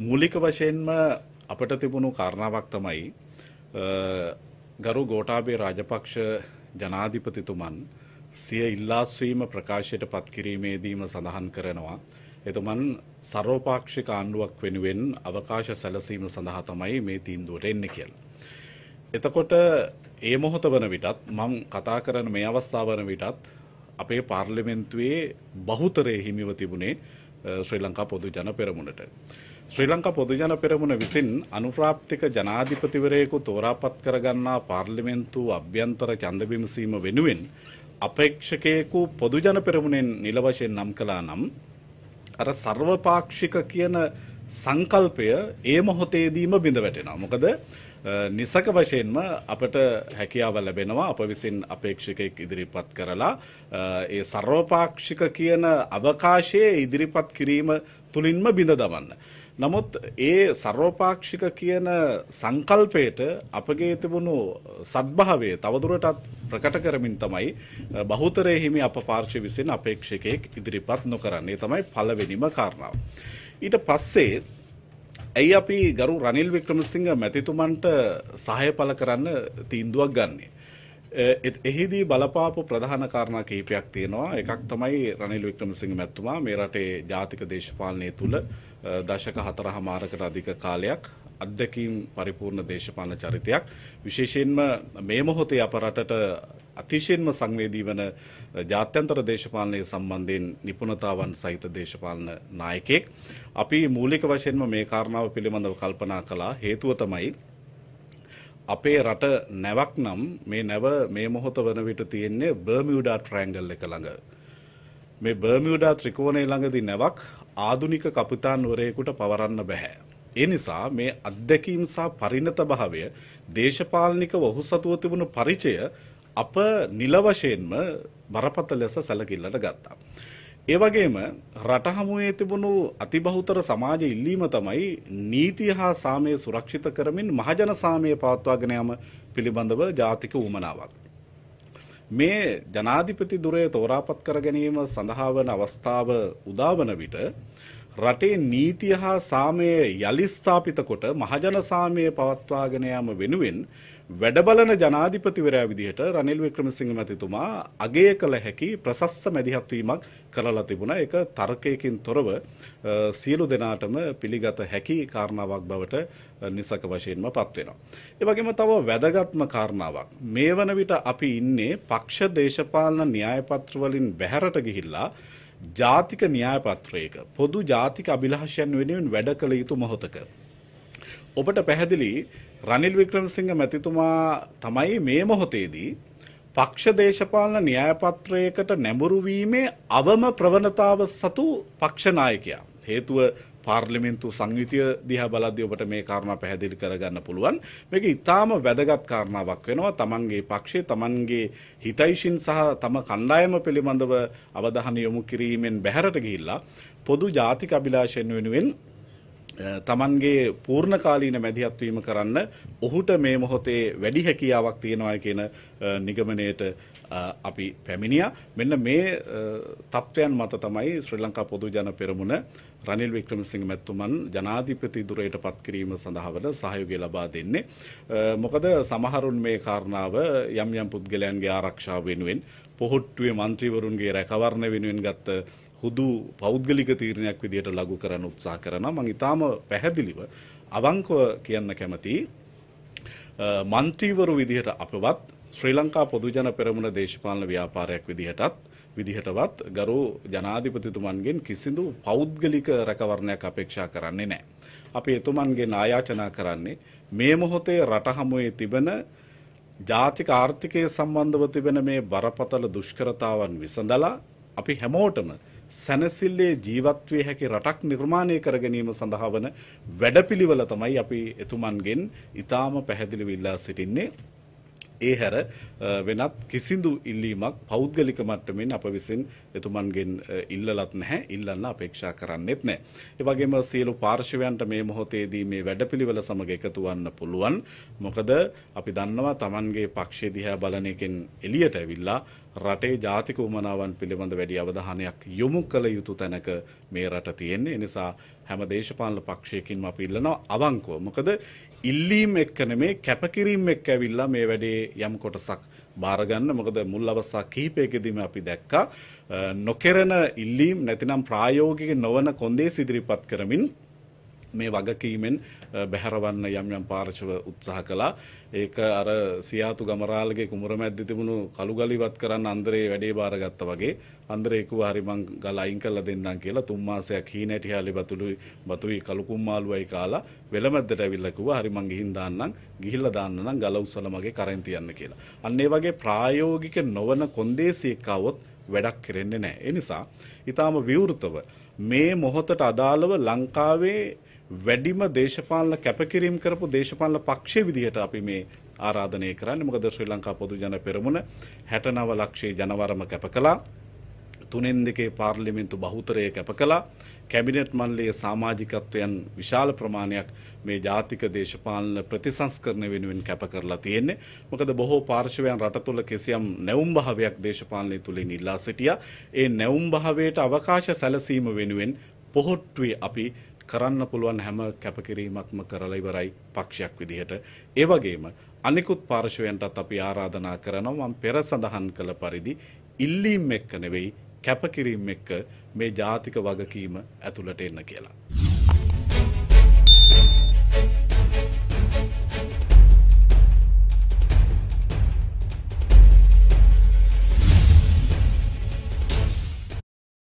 මූලික වශයෙන්ම අපට තිබුණු කාරණාවක් තමයි ගරු ගෝටාබේ රාජපක්ෂ ජනාධිපතිතුමන් සිය ඉල්ලාස්වීම ප්‍රකාශයට පත්කිරීමේදීම සඳහන් කරනවා. එතුමන් සරෝපාක්ෂික ආණ්ඩුවක් වෙනුවෙන් අවකාශ සැලසීම සඳහා තමයි මේ තීන්දුවට එන්නේ කියලා. එතකොට ඒ මොහොත වන විටත් මම කතා කරන මේ අවස්ථාව වන විටත් අපේ පාර්ලිමේන්තුවේ බහුතරය හිමිව තිබුණේ ශ්‍රී ලංකා පොදු ජන පෙරමුණට. ශ්‍රී ලංකා පොදුජන පෙරමුණ විසින් අනුප්‍රාප්තික ජනාධිපතිවරයෙකු තෝරාපත් කරගන්නා පාර්ලිමේන්තු අභ්‍යන්තර ඡන්ද විමසීම වෙනුවෙන් අපේක්ෂකයෙකු පොදුජන පෙරමුණෙන් නිල වශයෙන් නම් කළා නම් අර ਸਰවපාක්ෂික කියන සංකල්පය ඒ මොහොතේදීම බිඳ වැටෙනවා. මොකද නිසක වශයෙන්ම අපට හැකියාව ලැබෙනවා අප විසින් අපේක්ෂකයෙක් ඉදිරිපත් කරලා ඒ ਸਰවපාක්ෂික කියන අවකාශයේ ඉදිරිපත් කිරීම තුලින්ම බිඳ දමන්න. නමුත් ඒ සර්වපාක්ෂික කියන සංකල්පයට අපගේ තිබුණු සත්භාවය තවදුරටත් ප්‍රකට කරමින් තමයි බහුතරය හිමි අප පාර්ශව විසින් අපේක්ෂකයෙක් ඉදිරිපත් නොකරන්නේ තමයි පළවෙනිම කාරණාව. ඊට පස්සේ ඇයි අපි ගරු රනිල් වික්‍රමසිංහ මැතිතුමන්ට සහය පළ කරන්න තීන්දුවක් ගන්නේ. එහිදී බලපාපු ප්‍රධාන කාරණා කිහිපයක් තියෙනවා. එකක් තමයි රනිල් වික්‍රමසිංහ මැතිතුමා මේ රටේ ජාතික දේශපාලනය තුළ දශක 4මාරකට අධික කාලයක් අත්දැකීම් පරිපූර්ණ දේශපාලන චරිතයක් විශේෂයෙන්ම මේ මොහොතේ අප රටට අතිශයෙන්ම සංවේදී වන ජාත්‍යන්තර දේශපාලනය සම්බන්ධයෙන් නිපුණතාවන් සහිත දේශපාලන නායකයෙක්. අපි මූලික වශයෙන්ම මේ කාරණාව පිළිබඳව කල්පනා කළා. හේතුව තමයි අපේ රට නැවක් නම් මේ නැව මේ මොහොත වන විට තියෙන්නේ බර්මියුඩා ට්‍රෑන්ගල් එක ළඟ. මේ බර්මියුඩා ත්‍රිකෝණය ළඟදී නැවක් ආදුනික කපිතාන්වරයෙකුට පවරන්න බෑ. ඒ නිසා මේ අත්දැකීම් සහ පරිණතභාවය දේශපාලනිකව ඔහු සතුව තිබුණු පරිචය අප නිල වශයෙන්ම බරපතල ලෙස සැලකිල්ලට ගත්තා. ඒ වගේම රට හමුවේ තිබුණු අතිබහුතර සමාජ ඉල්ලීම තමයි නීතිය හා සාමය සුරක්ෂිත කරමින් මහජන සාමය පවත්වාගෙන යාම පිළිබඳව ජාතික උමනාවක්. මේ ජනාධිපති දුරේ තෝරාපත් කර ගැනීම සඳහා වන අවස්ථාව උදාවන විට රටේ නීතිය හා සාමය යලි ස්ථාපිත කොට මහජන සාමය පවත්වාගෙන යාම වෙනුවෙන් වැඩබලන ජනාධිපතිවරයා විදිහට රනිල් වික්‍රමසිංහ මැතිතුමා අගය කළ හැකි ප්‍රශස්ත මැදිහත්වීමක් කරලා තිබුණා. ඒක තර්කයකින් තොරව සියලු දෙනාටම පිළිගත හැකි කාරණාවක් බවට නිසක වශයෙන්ම පත් වෙනවා. ඒ වගේම තව වැදගත්ම කාරණාවක් මේ වන විට අපි ඉන්නේ පක්ෂ දේශපාලන න්‍යායපත්‍ර වලින් බැහැරට ගිහිල්ලා ජාතික න්‍යායපත්‍රයක පොදු ජාතික අභිලාෂයන් වෙනුවෙන් වැඩ කළ යුතු මොහොතක ඔබට පැහැදිලි රනිල් වික්‍රමසිංහ මැතිතුමා තමයි මේ මොහොතේදී පක්ෂ දේශපාලන න්‍යායපත්‍රයකට නැඹුරු වීමේ අවම ප්‍රවණතාව සතු පක්ෂ නායකයා. හේතුව පාර්ලිමේන්තු සංයුතිය දිහා බලද්දී ඔබට මේ කාරණා පැහැදිලි කරගන්න පුළුවන්. මේක ඊටාම වැදගත් කාරණාවක් වෙනවා. Tamanගේ පක්ෂේ Tamanගේ හිතයිෂින් සහ තම කණ්ඩායම පිළිබඳව අවධානය යොමු කිරීමෙන් බැහැරට ගිහිල්ලා පොදු ජාතික අභිලාෂයන් වෙනුවෙන් තමන්ගේ පූර්ණ කාලීන මැදිහත්වීම කරන්න ඔහුට මේ මොහොතේ වැඩි හැකියාවක් තියෙනවා කියන නිගමනයට අපි පැමිණියා මෙන්න මේ තත්ත්වයන් මත තමයි ශ්‍රී ලංකා පොදු ජන පෙරමුණ රනිල් වික්‍රමසිංහ මැතිතුමන් ජනාධිපති ධුරයට පත්කිරීම සඳහාවන සහයෝගය ලබා දෙන්නේ. මොකද සමහරුන් මේ කාරණාව යම් යම් පුද්ගලයන්ගේ ආරක්ෂාව වෙනුවෙන් පොහොට්ටුවේ මන්ත්‍රීවරුන්ගේ රැකවරණ වෙනුවෙන් ගත්ත හුදු පෞද්ගලික තීරණයක් විදිහට ලඟු කරන්න උත්සාහ කරනවා මම ඊටාම පැහැදිලිව අවංකව කියන්න කැමතියි මන්ත්‍රීවරු විදිහට අපවත් ශ්‍රී ලංකා පොදුජන පෙරමුණ දේශපාලන ව්‍යාපාරයක් විදිහටත් විදිහටවත් ගරු ජනාධිපතිතුමන්ගෙන් කිසිදු පෞද්ගලික රැකවරණයක් අපේක්ෂා කරන්නේ නැහැ. අපි එතුමන්ගෙන් ආයාචනා කරන්නේ මේ මොහොතේ රට හමුවේ තිබෙන ජාතික ආර්ථිකය සම්බන්ධව තිබෙන මේ බරපතල දුෂ්කරතාවන් විසඳලා අපි හැමෝටම සැනසිල්ලේ ජීවත් වේ හැකි රටක් නිර්මාණය කර ගැනීම සඳහා වන වැඩපිළිවෙල තමයි අපි එතුමන්ගෙන් ඊටාම පැහැදිලිව ඉල්ලා සිටින්නේ. ඒ හැර වෙනත් කිසිදු ඉල්ලීමක් පෞද්ගලික මට්ටමින් අප විසින් එතුමන්ගෙන් ඉල්ලලත් නැහැ ඉල්ලන්න අපේක්ෂා කරන්නෙත් නැහැ. ඒ වගේම සියලු පාර්ශවයන්ට මේ මොහොතේදී මේ වැඩපිළිවෙල සමග එකතු වන්න පුළුවන්. මොකද අපි දන්නවා Tamanගේ පක්ෂය දිහා බලන එකෙන් එළියට ඇවිල්ලා රටේ ජාතික උමනාවන් පිළිබඳ වැඩි අවධානයක් යොමු කළ යුතු තැනක මේ රට තියෙන්නේ. නිසා හැම දේශපාලන පක්ෂයකින්ම අපි ඉල්ලනවා අවංකව. මොකද ඉල්ලීම් එක්ක නෙමේ කැපකිරීම එක්ක ඇවිල්ලා මේ වැඩේ යම් කොටසක් බාර ගන්න. මොකද මුල් අවස්ථා කිහිපයකදීම අපි දැක්කා නොකරන ඉල්ලීම් නැතිනම් ප්‍රායෝගික නොවන කොන්දේසි ඉදිරිපත් කරමින් මේ වගකීමෙන් බැහැරවන්න යම් යම් පාර්ශව උත්සාහ කළා. ඒක අර සියාතු ගමරාල්ගේ කුමරමැද්දේ තිබුණු කලුගලිවත් කරන්න අන්දරේ වැඩේ බාරගත්තා වගේ අන්දරේ කිව්වා හරි මං ගල අයින් කරලා දෙන්නම් කියලා තුන් මාසයක් හීනැටි හැලි බතුලුයි බතුයි කලු කුම්මාලුවයි කාලා වෙලමැද්දට ඇවිල්ලා කිව්වා හරි මං ගිහින් දාන්නම් ගිහිල්ලා දාන්න නම් ගල උස්සලා මගේ කරෙන් තියන්න කියලා. අන්න ඒ වගේ ප්‍රායෝගික නොවන කොන්දේසියෙක් આવොත් වැඩක් කරෙන්නේ නැහැ. ඒ නිසා ඊටාම විවෘතව මේ මොහොතට අදාළව ලංකාවේ වැඩිම දේශපාලන කැපකිරීම් කරපු දේශපාලන පක්ෂය විදිහට අපි මේ ආරාධනය කරන්න මොකද ශ්‍රී ලංකා පොදු ජන පෙරමුණ හැටනව ලක්ෂයේ ජනවරම කැප කළා තුනෙන් දෙකේ පාර්ලිමෙන්තු බහුතරය කැප කළා කැබිනට් මණ්ඩලයේ සමාජිකත්වයන් විශාල ප්‍රමාණයක් මේ ජාතික දේශපාලන ප්‍රතිසංස්කරණ වෙනුවෙන් කැප කරලා තියෙන්නේ මොකද බොහෝ පාර්ශවයන් රට තුළ කිසියම් නැවුම් භාවයක් දේශපාලනය තුලින් ඉල්ලා සිටියා ඒ නැවුම් භාවයට අවකාශ සැලසීම වෙනුවෙන් පොහොට්ටුවේ අපි කරන්න පුළුවන් හැම කැපකිරීමක්ම කරලා ඉවරයි පක්ෂයක් විදිහට. ඒ වගේම අනිකුත් පාර්ශවයන්ටත් අපි ආරාධනා කරනවා මම පෙර සඳහන් කළ පරිදි ඉල්ලීම් එක්ක නෙවෙයි කැපකිරීම් එක්ක මේ ජාතික වගකීම ඇතුළට එන්න කියලා.